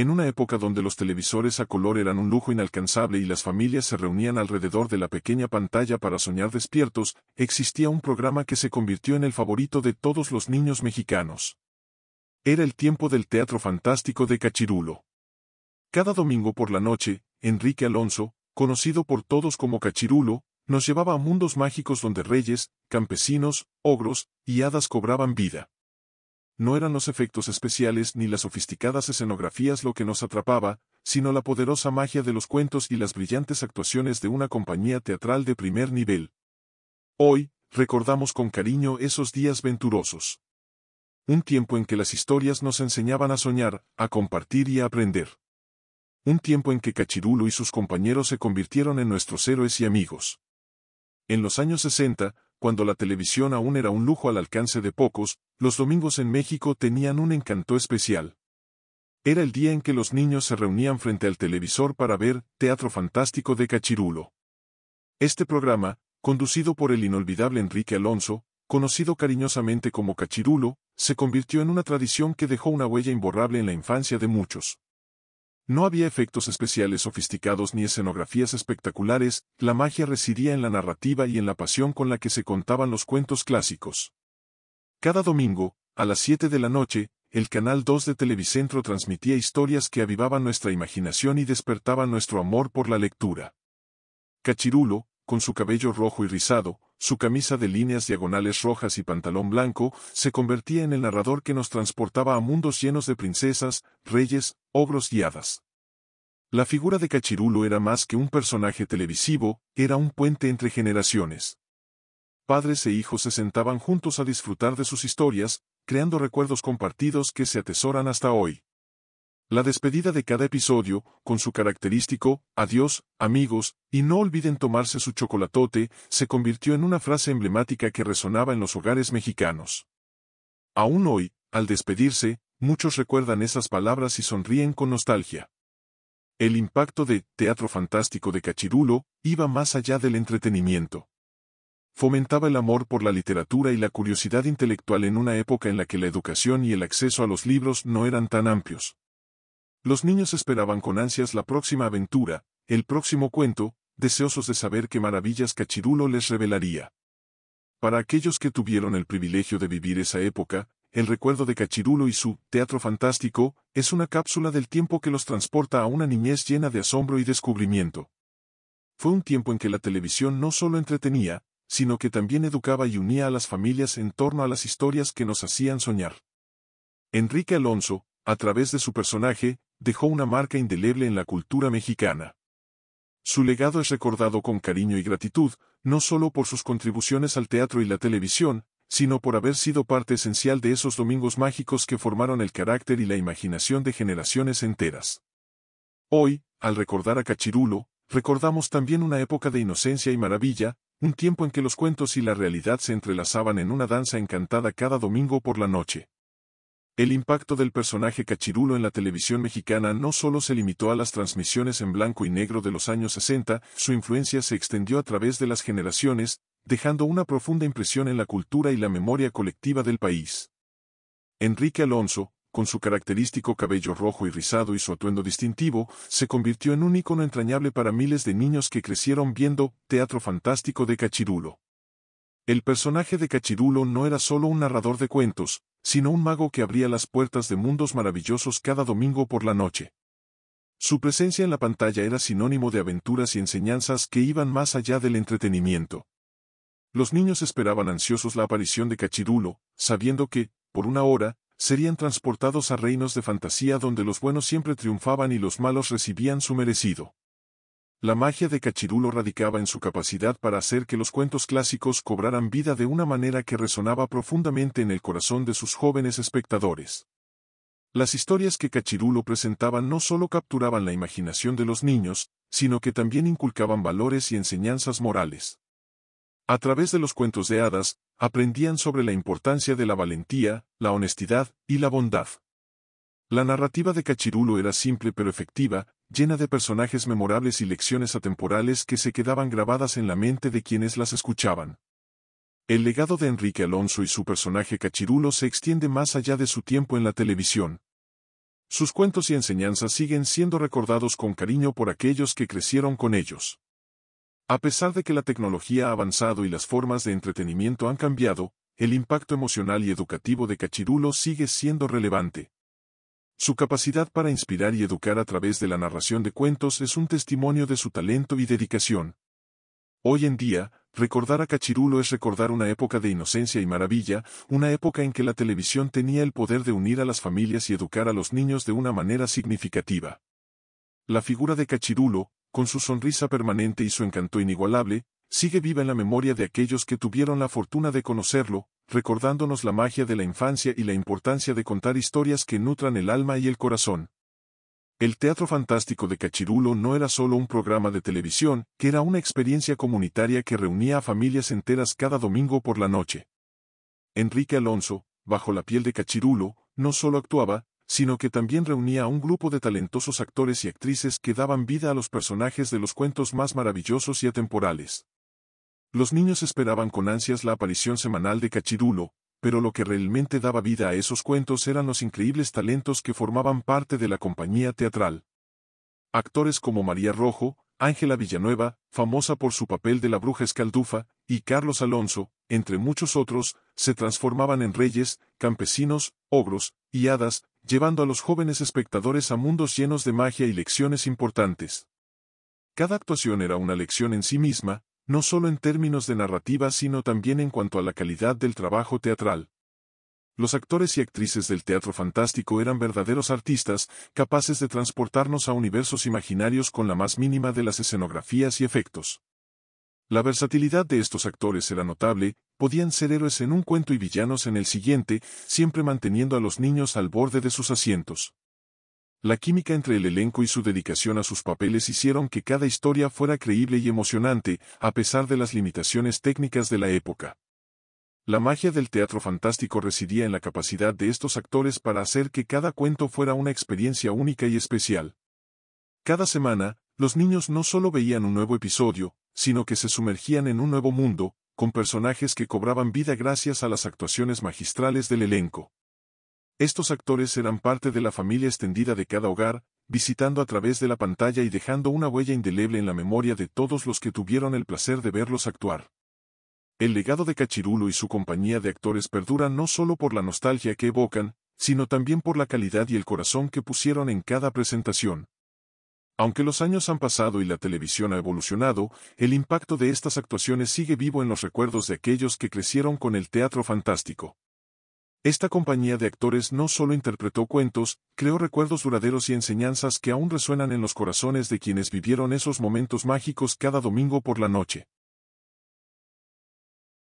En una época donde los televisores a color eran un lujo inalcanzable y las familias se reunían alrededor de la pequeña pantalla para soñar despiertos, existía un programa que se convirtió en el favorito de todos los niños mexicanos. Era el tiempo del teatro fantástico de Cachirulo. Cada domingo por la noche, Enrique Alonso, conocido por todos como Cachirulo, nos llevaba a mundos mágicos donde reyes, campesinos, ogros y hadas cobraban vida. No eran los efectos especiales ni las sofisticadas escenografías lo que nos atrapaba, sino la poderosa magia de los cuentos y las brillantes actuaciones de una compañía teatral de primer nivel. Hoy, recordamos con cariño esos días venturosos. Un tiempo en que las historias nos enseñaban a soñar, a compartir y a aprender. Un tiempo en que Cachirulo y sus compañeros se convirtieron en nuestros héroes y amigos. En los años 60, cuando la televisión aún era un lujo al alcance de pocos, los domingos en México tenían un encanto especial. Era el día en que los niños se reunían frente al televisor para ver Teatro Fantástico de Cachirulo. Este programa, conducido por el inolvidable Enrique Alonso, conocido cariñosamente como Cachirulo, se convirtió en una tradición que dejó una huella imborrable en la infancia de muchos. No había efectos especiales sofisticados ni escenografías espectaculares, la magia residía en la narrativa y en la pasión con la que se contaban los cuentos clásicos. Cada domingo, a las 7 de la noche, el Canal 2 de Televicentro transmitía historias que avivaban nuestra imaginación y despertaban nuestro amor por la lectura. Cachirulo, con su cabello rojo y rizado, su camisa de líneas diagonales rojas y pantalón blanco, se convertía en el narrador que nos transportaba a mundos llenos de princesas, reyes, Ogros guiadas. La figura de Cachirulo era más que un personaje televisivo, era un puente entre generaciones. Padres e hijos se sentaban juntos a disfrutar de sus historias, creando recuerdos compartidos que se atesoran hasta hoy. La despedida de cada episodio, con su característico, adiós, amigos, y no olviden tomarse su chocolatote, se convirtió en una frase emblemática que resonaba en los hogares mexicanos. Aún hoy, al despedirse, muchos recuerdan esas palabras y sonríen con nostalgia. El impacto de Teatro Fantástico de Cachirulo iba más allá del entretenimiento. Fomentaba el amor por la literatura y la curiosidad intelectual en una época en la que la educación y el acceso a los libros no eran tan amplios. Los niños esperaban con ansias la próxima aventura, el próximo cuento, deseosos de saber qué maravillas Cachirulo les revelaría. Para aquellos que tuvieron el privilegio de vivir esa época, el recuerdo de Cachirulo y su Teatro Fantástico es una cápsula del tiempo que los transporta a una niñez llena de asombro y descubrimiento. Fue un tiempo en que la televisión no solo entretenía, sino que también educaba y unía a las familias en torno a las historias que nos hacían soñar. Enrique Alonso, a través de su personaje, dejó una marca indeleble en la cultura mexicana. Su legado es recordado con cariño y gratitud, no solo por sus contribuciones al teatro y la televisión, sino por haber sido parte esencial de esos domingos mágicos que formaron el carácter y la imaginación de generaciones enteras. Hoy, al recordar a Cachirulo, recordamos también una época de inocencia y maravilla, un tiempo en que los cuentos y la realidad se entrelazaban en una danza encantada cada domingo por la noche. El impacto del personaje Cachirulo en la televisión mexicana no solo se limitó a las transmisiones en blanco y negro de los años 60, su influencia se extendió a través de las generaciones, dejando una profunda impresión en la cultura y la memoria colectiva del país. Enrique Alonso, con su característico cabello rojo y rizado y su atuendo distintivo, se convirtió en un ícono entrañable para miles de niños que crecieron viendo Teatro Fantástico de Cachirulo. El personaje de Cachirulo no era solo un narrador de cuentos, sino un mago que abría las puertas de mundos maravillosos cada domingo por la noche. Su presencia en la pantalla era sinónimo de aventuras y enseñanzas que iban más allá del entretenimiento. Los niños esperaban ansiosos la aparición de Cachirulo, sabiendo que, por una hora, serían transportados a reinos de fantasía donde los buenos siempre triunfaban y los malos recibían su merecido. La magia de Cachirulo radicaba en su capacidad para hacer que los cuentos clásicos cobraran vida de una manera que resonaba profundamente en el corazón de sus jóvenes espectadores. Las historias que Cachirulo presentaba no solo capturaban la imaginación de los niños, sino que también inculcaban valores y enseñanzas morales. A través de los cuentos de hadas, aprendían sobre la importancia de la valentía, la honestidad y la bondad. La narrativa de Cachirulo era simple pero efectiva, llena de personajes memorables y lecciones atemporales que se quedaban grabadas en la mente de quienes las escuchaban. El legado de Enrique Alonso y su personaje Cachirulo se extiende más allá de su tiempo en la televisión. Sus cuentos y enseñanzas siguen siendo recordados con cariño por aquellos que crecieron con ellos. A pesar de que la tecnología ha avanzado y las formas de entretenimiento han cambiado, el impacto emocional y educativo de Cachirulo sigue siendo relevante. Su capacidad para inspirar y educar a través de la narración de cuentos es un testimonio de su talento y dedicación. Hoy en día, recordar a Cachirulo es recordar una época de inocencia y maravilla, una época en que la televisión tenía el poder de unir a las familias y educar a los niños de una manera significativa. La figura de Cachirulo, con su sonrisa permanente y su encanto inigualable, sigue viva en la memoria de aquellos que tuvieron la fortuna de conocerlo, recordándonos la magia de la infancia y la importancia de contar historias que nutran el alma y el corazón. El Teatro Fantástico de Cachirulo no era solo un programa de televisión, que era una experiencia comunitaria que reunía a familias enteras cada domingo por la noche. Enrique Alonso, bajo la piel de Cachirulo, no solo actuaba, sino que también reunía a un grupo de talentosos actores y actrices que daban vida a los personajes de los cuentos más maravillosos y atemporales. Los niños esperaban con ansias la aparición semanal de Cachirulo, pero lo que realmente daba vida a esos cuentos eran los increíbles talentos que formaban parte de la compañía teatral. Actores como María Rojo, Ángela Villanueva, famosa por su papel de la bruja escaldufa, y Carlos Alonso, entre muchos otros, se transformaban en reyes, campesinos, ogros, y hadas, llevando a los jóvenes espectadores a mundos llenos de magia y lecciones importantes. Cada actuación era una lección en sí misma, no solo en términos de narrativa sino también en cuanto a la calidad del trabajo teatral. Los actores y actrices del teatro fantástico eran verdaderos artistas, capaces de transportarnos a universos imaginarios con la más mínima de las escenografías y efectos. La versatilidad de estos actores era notable, podían ser héroes en un cuento y villanos en el siguiente, siempre manteniendo a los niños al borde de sus asientos. La química entre el elenco y su dedicación a sus papeles hicieron que cada historia fuera creíble y emocionante, a pesar de las limitaciones técnicas de la época. La magia del teatro fantástico residía en la capacidad de estos actores para hacer que cada cuento fuera una experiencia única y especial. Cada semana, los niños no solo veían un nuevo episodio, sino que se sumergían en un nuevo mundo, con personajes que cobraban vida gracias a las actuaciones magistrales del elenco. Estos actores eran parte de la familia extendida de cada hogar, visitando a través de la pantalla y dejando una huella indeleble en la memoria de todos los que tuvieron el placer de verlos actuar. El legado de Cachirulo y su compañía de actores perdura no solo por la nostalgia que evocan, sino también por la calidad y el corazón que pusieron en cada presentación, aunque los años han pasado y la televisión ha evolucionado, el impacto de estas actuaciones sigue vivo en los recuerdos de aquellos que crecieron con el teatro fantástico. Esta compañía de actores no solo interpretó cuentos, creó recuerdos duraderos y enseñanzas que aún resuenan en los corazones de quienes vivieron esos momentos mágicos cada domingo por la noche.